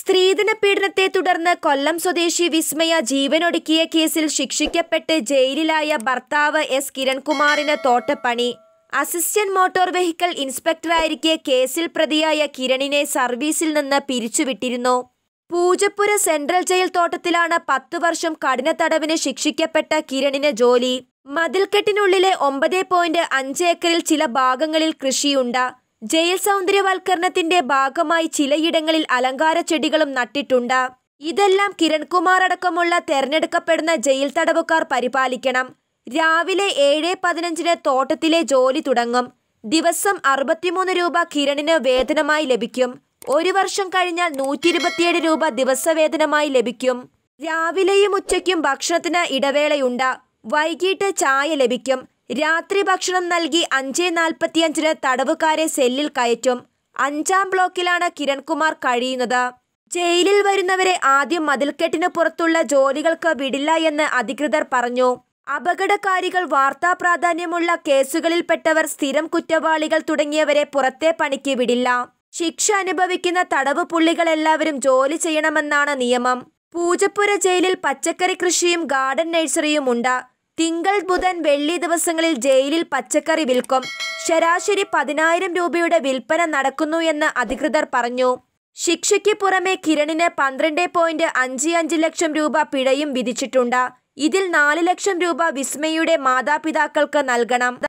സ്ത്രീധന പീഡനത്തെ തുടർന്ന് കൊല്ലം സ്വദേശി വിസ്മയ ജീവനൊടുക്കിയ കേസിൽ ശിക്ഷിക്കപ്പെട്ട് ജയിലിലായ ഭർത്താവ് എസ് കിരൺകുമാറിന് തോട്ടപ്പണി അസിസ്റ്റന്റ് മോട്ടോർ വെഹിക്കിൾ ഇൻസ്പെക്ടറായിരിക്കെ കേസിൽ പ്രതിയായ കിരണിനെ സർവീസിൽ നിന്ന് പിരിച്ചുവിട്ടിരുന്നു പൂജപ്പുര സെൻട്രൽ ജയിൽ തോട്ടത്തിലാണ് പത്തു വർഷം കഠിന തടവിന് ശിക്ഷിക്കപ്പെട്ട കിരണിന് ജോലി മതിൽക്കെട്ടിനുള്ളിലെ ഒമ്പത് പോയിന്റ് അഞ്ച് ഏക്കറിൽ ചില ഭാഗങ്ങളിൽ കൃഷിയുണ്ട് ജയിൽ സൗന്ദര്യവൽക്കരണത്തിന്റെ ഭാഗമായി ചിലയിടങ്ങളിൽ അലങ്കാര ചെടികളും നട്ടിട്ടുണ്ട് ഇതെല്ലാം കിരൺകുമാർ അടക്കമുള്ള തെരഞ്ഞെടുക്കപ്പെടുന്ന ജയിൽ തടവുകാർ പരിപാലിക്കണം രാവിലെ ഏഴ് പതിനഞ്ചിന് തോട്ടത്തിലെ ജോലി തുടങ്ങും ദിവസം അറുപത്തിമൂന്ന് രൂപ കിരണിന് വേതനമായി ലഭിക്കും ഒരു വർഷം കഴിഞ്ഞാൽ നൂറ്റി ഇരുപത്തിയേഴ് രൂപ ദിവസവേതനമായി ലഭിക്കും രാവിലെയും ഉച്ചയ്ക്കും ഭക്ഷണത്തിന് ഇടവേളയുണ്ട് വൈകിട്ട് ചായ ലഭിക്കും രാത്രി ഭക്ഷണം നൽകി അഞ്ച് നാൽപ്പത്തിയഞ്ചിന് തടവുകാരെ സെല്ലിൽ കയറ്റും അഞ്ചാം ബ്ലോക്കിലാണ് കിരൺകുമാർ കഴിയുന്നത് ജയിലിൽ വരുന്നവരെ ആദ്യം മതിൽക്കെട്ടിന് പുറത്തുള്ള ജോലികൾക്ക് വിടില്ല എന്ന് അധികൃതർ പറഞ്ഞു അപകടകാരികൾ വാർത്താ പ്രാധാന്യമുള്ള കേസുകളിൽപ്പെട്ടവർ സ്ഥിരം കുറ്റവാളികൾ തുടങ്ങിയവരെ പുറത്തെ പണിക്ക് വിടില്ല ശിക്ഷ അനുഭവിക്കുന്ന തടവ് എല്ലാവരും ജോലി ചെയ്യണമെന്നാണ് നിയമം പൂജപ്പുര ജയിലിൽ പച്ചക്കറി കൃഷിയും ഗാർഡൻ നഴ്സറിയും ഉണ്ട് തിങ്കൾ ബുധൻ വെള്ളി ദിവസങ്ങളിൽ ജയിലിൽ പച്ചക്കറി വിൽക്കും ശരാശരി പതിനായിരം രൂപയുടെ വിൽപ്പന നടക്കുന്നു എന്ന് അധികൃതർ പറഞ്ഞു ശിക്ഷയ്ക്ക് പുറമെ കിരണിന് പന്ത്രണ്ട് പോയിന്റ് അഞ്ച് അഞ്ച് ലക്ഷം രൂപ പിഴയും വിധിച്ചിട്ടുണ്ട് ഇതിൽ നാല് ലക്ഷം രൂപ വിസ്മയുടെ മാതാപിതാക്കൾക്ക് നൽകണം